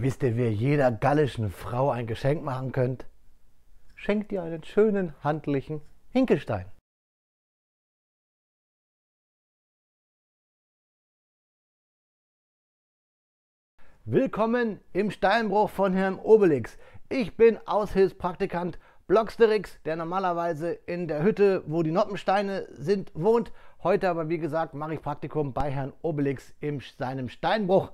Wisst ihr, wer jeder gallischen Frau ein Geschenk machen könnt? Schenkt ihr einen schönen handlichen Hinkelstein. Willkommen im Steinbruch von Herrn Obelix. Ich bin Aushilfspraktikant Blocksterix, der normalerweise in der Hütte, wo die Noppensteine sind, wohnt. Heute aber, wie gesagt, mache ich Praktikum bei Herrn Obelix in seinem Steinbruch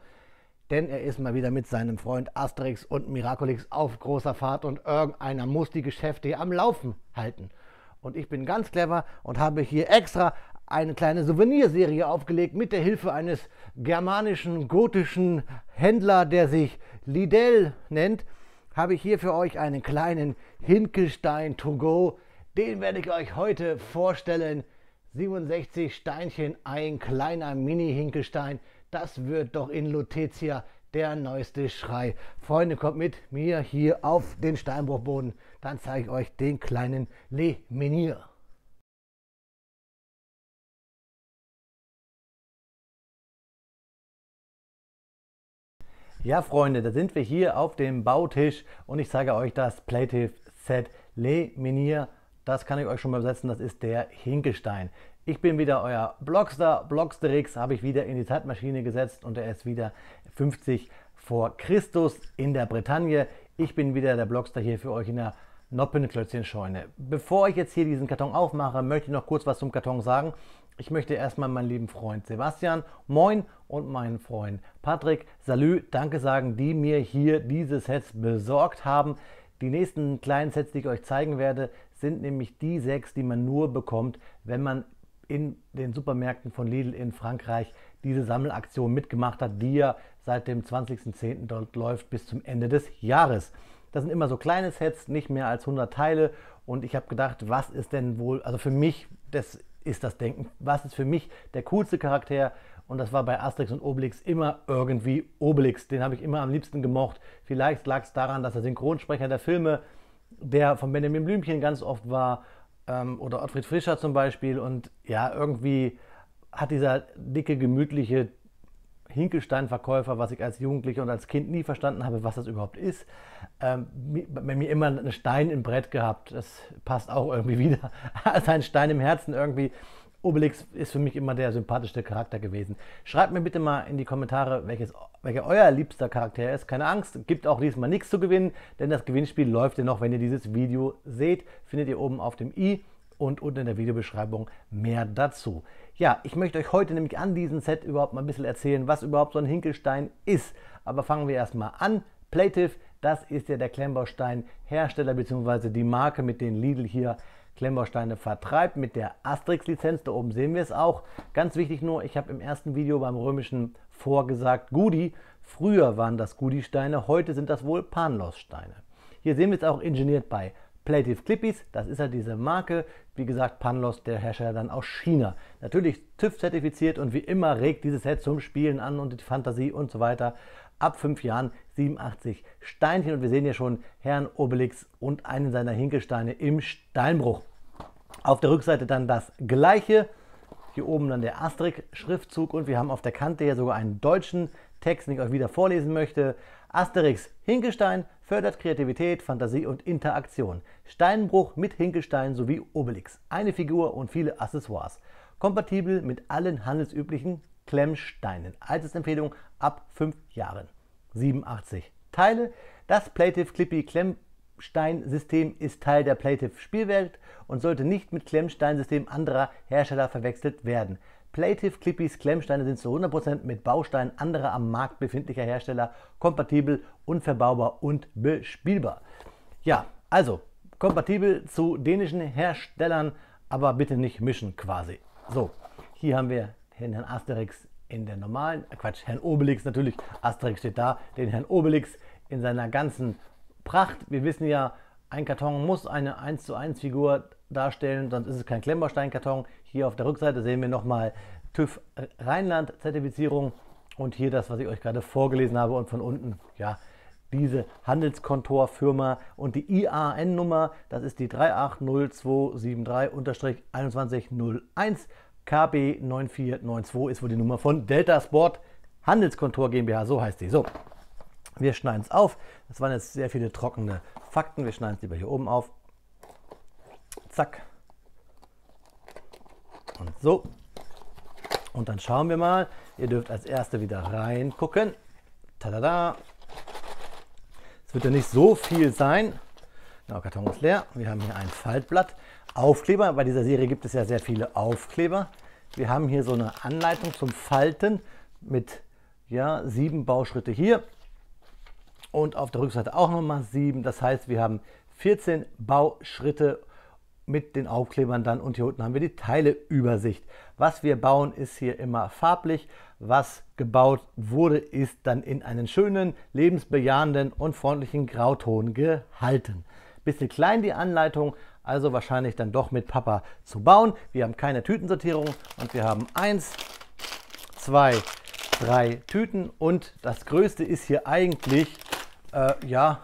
denn er ist mal wieder mit seinem Freund Asterix und Miraculix auf großer Fahrt und irgendeiner muss die Geschäfte am Laufen halten. Und ich bin ganz clever und habe hier extra eine kleine Souvenirserie aufgelegt mit der Hilfe eines germanischen gotischen Händler, der sich Lidl nennt, habe ich hier für euch einen kleinen Hinkelstein to go. Den werde ich euch heute vorstellen. 67 Steinchen, ein kleiner Mini-Hinkelstein, das wird doch in Lutetia der neueste Schrei. Freunde, kommt mit mir hier auf den Steinbruchboden. Dann zeige ich euch den kleinen Le Menier. Ja, Freunde, da sind wir hier auf dem Bautisch und ich zeige euch das Playtiff Set Le Menier. Das kann ich euch schon mal übersetzen, das ist der Hinkestein. Ich bin wieder euer Blogster. Blogsterix habe ich wieder in die Zeitmaschine gesetzt und er ist wieder 50 vor Christus in der Bretagne. Ich bin wieder der Blogster hier für euch in der Noppenklötzchen-Scheune. Bevor ich jetzt hier diesen Karton aufmache, möchte ich noch kurz was zum Karton sagen. Ich möchte erstmal meinen lieben Freund Sebastian, moin, und meinen Freund Patrick, salü, danke sagen, die mir hier diese Sets besorgt haben. Die nächsten kleinen Sets, die ich euch zeigen werde, sind nämlich die sechs, die man nur bekommt, wenn man in den Supermärkten von Lidl in Frankreich diese Sammelaktion mitgemacht hat, die ja seit dem 20.10. dort läuft bis zum Ende des Jahres. Das sind immer so kleine Sets, nicht mehr als 100 Teile und ich habe gedacht, was ist denn wohl, also für mich, das ist das Denken, was ist für mich der coolste Charakter und das war bei Asterix und Obelix immer irgendwie Obelix, den habe ich immer am liebsten gemocht. Vielleicht lag es daran, dass der Synchronsprecher der Filme, der von Benjamin Blümchen ganz oft war ähm, oder Ottfried Fischer zum Beispiel. Und ja, irgendwie hat dieser dicke, gemütliche Hinkelstein-Verkäufer, was ich als Jugendlicher und als Kind nie verstanden habe, was das überhaupt ist, ähm, bei mir immer einen Stein im Brett gehabt. Das passt auch irgendwie wieder. Also ein Stein im Herzen irgendwie. Obelix ist für mich immer der sympathischste Charakter gewesen. Schreibt mir bitte mal in die Kommentare, welches, welcher euer liebster Charakter ist. Keine Angst, gibt auch diesmal nichts zu gewinnen, denn das Gewinnspiel läuft ja noch, wenn ihr dieses Video seht. Findet ihr oben auf dem i und unten in der Videobeschreibung mehr dazu. Ja, ich möchte euch heute nämlich an diesem Set überhaupt mal ein bisschen erzählen, was überhaupt so ein Hinkelstein ist. Aber fangen wir erstmal an. Plative, das ist ja der Klemmbaustein, Hersteller bzw. die Marke, mit denen Lidl hier Klemmbausteine vertreibt mit der Asterix-Lizenz. Da oben sehen wir es auch. Ganz wichtig nur, ich habe im ersten Video beim römischen vorgesagt, Gudi. Früher waren das Gudi-Steine, heute sind das wohl Panlos-Steine. Hier sehen wir es auch ingeniert bei Plative Clippies, das ist ja diese Marke, wie gesagt Panlos, der Herrscher dann aus China. Natürlich TÜV-zertifiziert und wie immer regt dieses Set zum Spielen an und die Fantasie und so weiter ab fünf Jahren 87 Steinchen. Und wir sehen hier schon Herrn Obelix und einen seiner Hinkelsteine im Steinbruch. Auf der Rückseite dann das gleiche. Hier oben dann der Asterix-Schriftzug und wir haben auf der Kante hier sogar einen deutschen Text, den ich euch wieder vorlesen möchte. Asterix Hinkelstein fördert Kreativität, Fantasie und Interaktion. Steinbruch mit Hinkelstein sowie Obelix. Eine Figur und viele Accessoires. Kompatibel mit allen handelsüblichen Klemmsteinen. Altes Empfehlung ab fünf Jahren. 87 Teile. Das Plaintiff-Clippy-Klemmstein-System ist Teil der Plaintiff-Spielwelt und sollte nicht mit Klemmsteinsystemen anderer Hersteller verwechselt werden. Plaintiff Clippys Klemmsteine sind zu 100% mit Bausteinen anderer am Markt befindlicher Hersteller kompatibel, unverbaubar und bespielbar. Ja, also kompatibel zu dänischen Herstellern, aber bitte nicht mischen quasi. So, hier haben wir Herrn Asterix in der normalen, äh, Quatsch, Herrn Obelix natürlich, Asterix steht da, den Herrn Obelix in seiner ganzen Pracht. Wir wissen ja, ein Karton muss eine 1 zu 1 Figur darstellen, sonst ist es kein Klemmbausteinkarton. Hier auf der Rückseite sehen wir nochmal TÜV Rheinland Zertifizierung und hier das, was ich euch gerade vorgelesen habe und von unten, ja, diese Handelskontorfirma und die IAN-Nummer, das ist die 3800273-2101 KB9492 ist wohl die Nummer von Delta Sport Handelskontor GmbH, so heißt sie. So, wir schneiden es auf. Das waren jetzt sehr viele trockene Fakten. Wir schneiden es lieber hier oben auf. Zack. Und so. Und dann schauen wir mal. Ihr dürft als Erste wieder reingucken. Tada! Es wird ja nicht so viel sein. Genau, Karton ist leer. Wir haben hier ein Faltblatt. Aufkleber, bei dieser Serie gibt es ja sehr viele Aufkleber. Wir haben hier so eine Anleitung zum Falten mit ja, sieben Bauschritte hier und auf der Rückseite auch nochmal sieben. Das heißt, wir haben 14 Bauschritte mit den Aufklebern dann und hier unten haben wir die Teileübersicht. Was wir bauen, ist hier immer farblich. Was gebaut wurde, ist dann in einen schönen, lebensbejahenden und freundlichen Grauton gehalten. Bisschen klein die Anleitung, also wahrscheinlich dann doch mit Papa zu bauen. Wir haben keine Tütensortierung und wir haben eins, zwei, drei Tüten und das Größte ist hier eigentlich, äh, ja,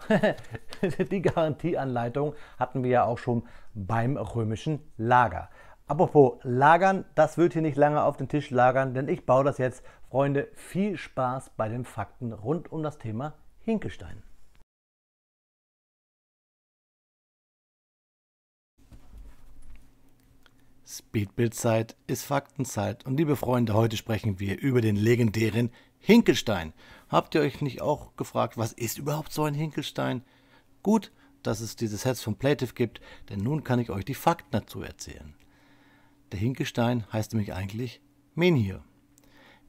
die Garantieanleitung hatten wir ja auch schon beim römischen Lager. Apropos lagern, das wird hier nicht lange auf den Tisch lagern, denn ich baue das jetzt. Freunde, viel Spaß bei den Fakten rund um das Thema Hinkestein. Speedbildzeit ist Faktenzeit. Und liebe Freunde, heute sprechen wir über den legendären Hinkelstein. Habt ihr euch nicht auch gefragt, was ist überhaupt so ein Hinkelstein? Gut, dass es dieses Herz von Plative gibt, denn nun kann ich euch die Fakten dazu erzählen. Der Hinkelstein heißt nämlich eigentlich Menhir.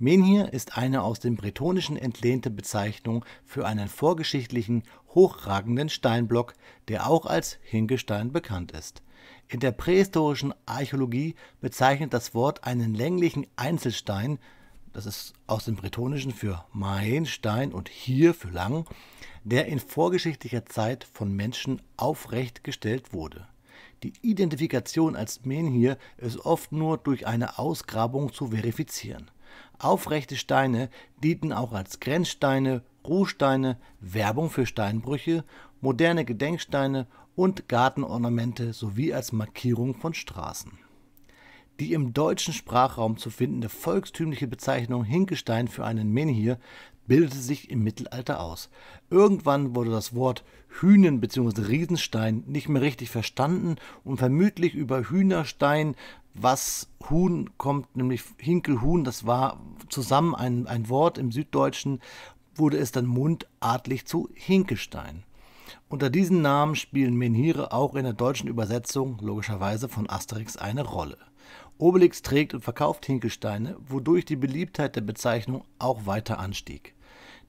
Menhir ist eine aus dem Bretonischen entlehnte Bezeichnung für einen vorgeschichtlichen, hochragenden Steinblock, der auch als Hinkelstein bekannt ist. In der prähistorischen Archäologie bezeichnet das Wort einen länglichen Einzelstein, das ist aus dem Bretonischen für Main, Stein und hier für lang, der in vorgeschichtlicher Zeit von Menschen aufrecht gestellt wurde. Die Identifikation als Menhir ist oft nur durch eine Ausgrabung zu verifizieren. Aufrechte Steine dienten auch als Grenzsteine, Ruhsteine, Werbung für Steinbrüche, moderne Gedenksteine und Gartenornamente sowie als Markierung von Straßen. Die im deutschen Sprachraum zu findende volkstümliche Bezeichnung Hinkestein für einen Menhir bildete sich im Mittelalter aus. Irgendwann wurde das Wort Hünen bzw. Riesenstein nicht mehr richtig verstanden und vermutlich über Hühnerstein, was Huhn kommt, nämlich Hinkelhuhn, das war zusammen ein, ein Wort im Süddeutschen, wurde es dann mundartlich zu Hinkestein. Unter diesem Namen spielen Menhire auch in der deutschen Übersetzung logischerweise von Asterix eine Rolle. Obelix trägt und verkauft Hinkelsteine, wodurch die Beliebtheit der Bezeichnung auch weiter anstieg.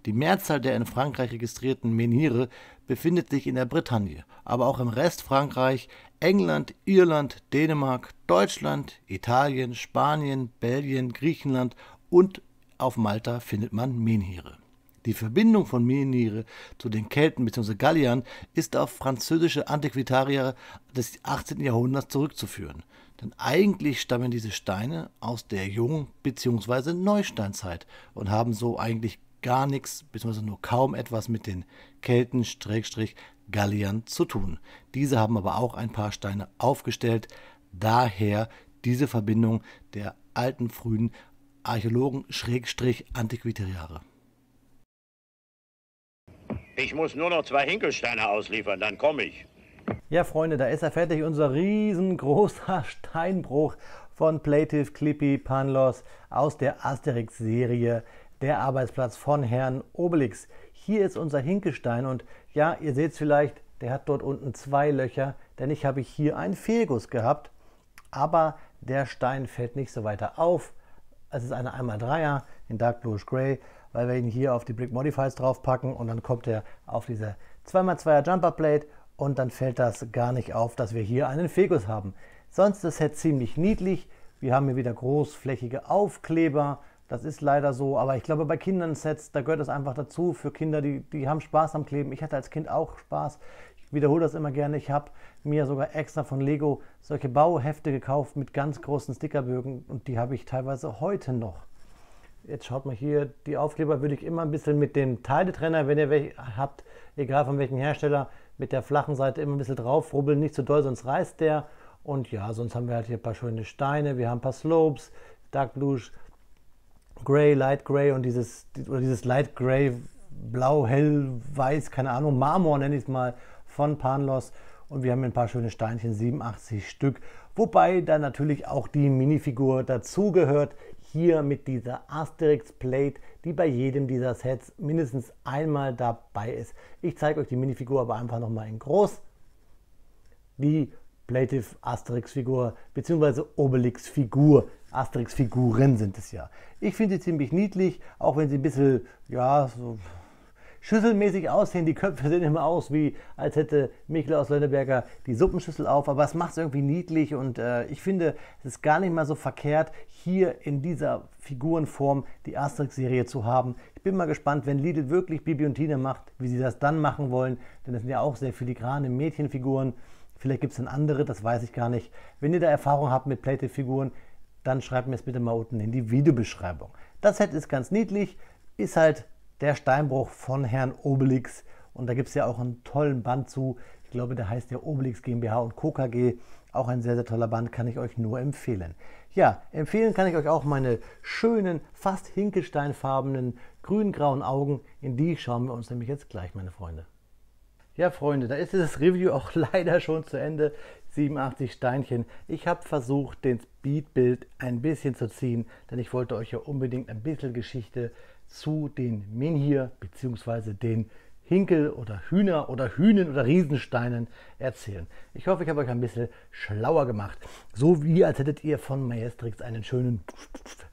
Die Mehrzahl der in Frankreich registrierten Menhire befindet sich in der Bretagne, aber auch im Rest Frankreich, England, Irland, Dänemark, Deutschland, Italien, Spanien, Belgien, Griechenland und auf Malta findet man Menhire. Die Verbindung von Miniere zu den Kelten bzw. Galliern ist auf französische Antiquitarier des 18. Jahrhunderts zurückzuführen. Denn eigentlich stammen diese Steine aus der Jung- bzw. Neusteinzeit und haben so eigentlich gar nichts bzw. nur kaum etwas mit den Kelten-Galliern zu tun. Diese haben aber auch ein paar Steine aufgestellt, daher diese Verbindung der alten frühen Archäologen-Antiquitariare. Ich muss nur noch zwei Hinkelsteine ausliefern, dann komme ich. Ja, Freunde, da ist er fertig, unser riesengroßer Steinbruch von Plaintiff Clippy Panlos aus der Asterix-Serie, der Arbeitsplatz von Herrn Obelix. Hier ist unser Hinkelstein und ja, ihr seht es vielleicht, der hat dort unten zwei Löcher, denn ich habe hier einen Fehlguss gehabt, aber der Stein fällt nicht so weiter auf. Es ist eine 1x3er in Dark Bluish Gray weil wir ihn hier auf die Brick Modifies draufpacken und dann kommt er auf diese 2x2er Jumper Plate und dann fällt das gar nicht auf, dass wir hier einen Fegus haben. Sonst ist es ziemlich niedlich. Wir haben hier wieder großflächige Aufkleber. Das ist leider so, aber ich glaube bei Kindern Sets, da gehört das einfach dazu. Für Kinder, die, die haben Spaß am Kleben. Ich hatte als Kind auch Spaß. Ich wiederhole das immer gerne. Ich habe mir sogar extra von Lego solche Bauhefte gekauft mit ganz großen Stickerbögen und die habe ich teilweise heute noch jetzt schaut mal hier, die Aufkleber würde ich immer ein bisschen mit dem Teiletrenner, wenn ihr welche habt, egal von welchem Hersteller, mit der flachen Seite immer ein bisschen drauf rubbeln, nicht zu so doll, sonst reißt der. Und ja, sonst haben wir halt hier ein paar schöne Steine, wir haben ein paar Slopes, Dark Blue, Gray, Light Gray und dieses, oder dieses Light Gray, Blau, Hell, Weiß, keine Ahnung, Marmor nenne ich es mal, von Panlos. Und wir haben ein paar schöne Steinchen, 87 Stück. Wobei dann natürlich auch die Minifigur dazugehört hier mit dieser Asterix Plate, die bei jedem dieser Sets mindestens einmal dabei ist. Ich zeige euch die Minifigur aber einfach nochmal in groß. Die Plative Asterix Figur bzw. Obelix Figur. Asterix Figuren sind es ja. Ich finde sie ziemlich niedlich, auch wenn sie ein bisschen, ja, so schüsselmäßig aussehen. Die Köpfe sehen immer aus, wie als hätte Mikkel aus Lönneberger die Suppenschüssel auf. Aber es macht es irgendwie niedlich und äh, ich finde, es ist gar nicht mal so verkehrt, hier in dieser Figurenform die Asterix-Serie zu haben. Ich bin mal gespannt, wenn Lidl wirklich Bibi und Tina macht, wie sie das dann machen wollen. Denn es sind ja auch sehr filigrane Mädchenfiguren. Vielleicht gibt es dann andere, das weiß ich gar nicht. Wenn ihr da Erfahrung habt mit Plated-Figuren, dann schreibt mir es bitte mal unten in die Videobeschreibung. Das Set ist ganz niedlich, ist halt der Steinbruch von Herrn Obelix. Und da gibt es ja auch einen tollen Band zu. Ich glaube, der heißt ja Obelix GmbH und Co. KG. Auch ein sehr, sehr toller Band, kann ich euch nur empfehlen. Ja, empfehlen kann ich euch auch meine schönen, fast hinkelsteinfarbenen, grün-grauen Augen. In die schauen wir uns nämlich jetzt gleich, meine Freunde. Ja, Freunde, da ist das Review auch leider schon zu Ende. 87 Steinchen. Ich habe versucht, den Speedbild ein bisschen zu ziehen, denn ich wollte euch ja unbedingt ein bisschen Geschichte zu den Menhir bzw. den Hinkel oder Hühner oder Hühnen oder Riesensteinen erzählen. Ich hoffe, ich habe euch ein bisschen schlauer gemacht. So wie als hättet ihr von Maestrix einen schönen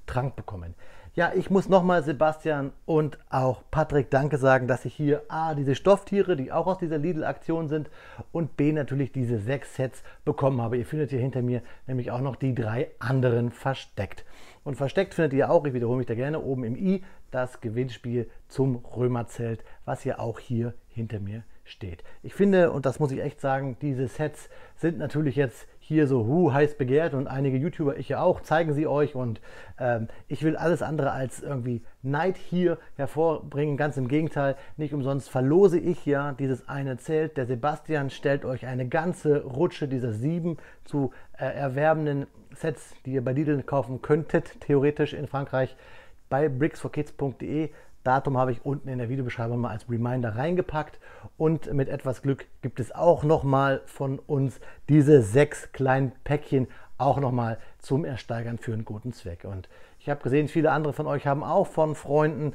Trank bekommen. Ja, ich muss nochmal Sebastian und auch Patrick Danke sagen, dass ich hier A, diese Stofftiere, die auch aus dieser Lidl-Aktion sind, und B, natürlich diese sechs Sets bekommen habe. Ihr findet hier hinter mir nämlich auch noch die drei anderen versteckt. Und versteckt findet ihr auch, ich wiederhole mich da gerne, oben im i das Gewinnspiel zum Römerzelt, was ihr auch hier hinter mir steht. Ich finde, und das muss ich echt sagen, diese Sets sind natürlich jetzt hier so hu heiß begehrt und einige YouTuber, ich ja auch, zeigen sie euch und ähm, ich will alles andere als irgendwie Neid hier hervorbringen. Ganz im Gegenteil, nicht umsonst verlose ich ja dieses eine Zelt. Der Sebastian stellt euch eine ganze Rutsche dieser sieben zu äh, erwerbenden Sets, die ihr bei Lidl kaufen könntet, theoretisch in Frankreich, bei bricksforkids.de Datum habe ich unten in der Videobeschreibung mal als Reminder reingepackt. Und mit etwas Glück gibt es auch nochmal von uns diese sechs kleinen Päckchen auch nochmal zum Ersteigern für einen guten Zweck. Und ich habe gesehen, viele andere von euch haben auch von Freunden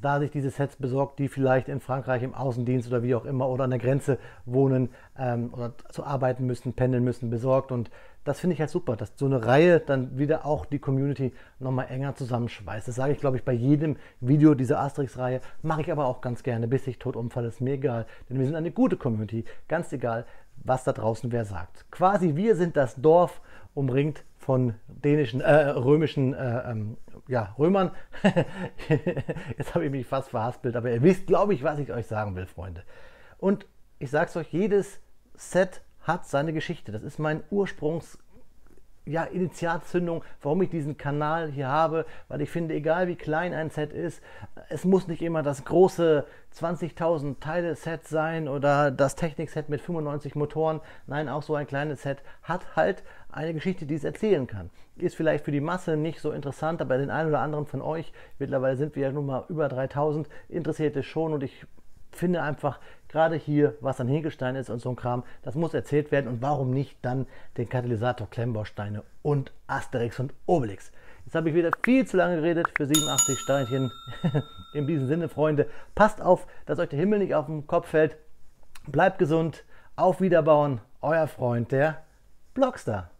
da sich diese Sets besorgt, die vielleicht in Frankreich im Außendienst oder wie auch immer oder an der Grenze wohnen ähm, oder zu arbeiten müssen, pendeln müssen, besorgt. Und das finde ich halt super, dass so eine Reihe dann wieder auch die Community nochmal enger zusammenschweißt. Das sage ich, glaube ich, bei jedem Video dieser Asterix-Reihe. Mache ich aber auch ganz gerne, bis ich tot umfalle, ist mir egal. Denn wir sind eine gute Community, ganz egal, was da draußen wer sagt. Quasi wir sind das Dorf, umringt von dänischen, äh, römischen, äh, ähm, ja, Römern. Jetzt habe ich mich fast verhaspelt, aber ihr wisst, glaube ich, was ich euch sagen will, Freunde. Und ich sage es euch, jedes Set hat seine Geschichte. Das ist mein Ursprungs- ja, Initialzündung, warum ich diesen Kanal hier habe, weil ich finde, egal wie klein ein Set ist, es muss nicht immer das große 20.000 Teile Set sein oder das Technik-Set mit 95 Motoren. Nein, auch so ein kleines Set hat halt eine Geschichte, die es erzählen kann. Ist vielleicht für die Masse nicht so interessant, aber den einen oder anderen von euch, mittlerweile sind wir ja nun mal über 3000, interessiert es schon und ich finde einfach gerade hier, was an Hinkelstein ist und so ein Kram, das muss erzählt werden und warum nicht dann den Katalysator Klemmbausteine und Asterix und Obelix. Jetzt habe ich wieder viel zu lange geredet für 87 Steinchen. In diesem Sinne, Freunde, passt auf, dass euch der Himmel nicht auf den Kopf fällt. Bleibt gesund, auf Wiederbauen, euer Freund, der Blogstar.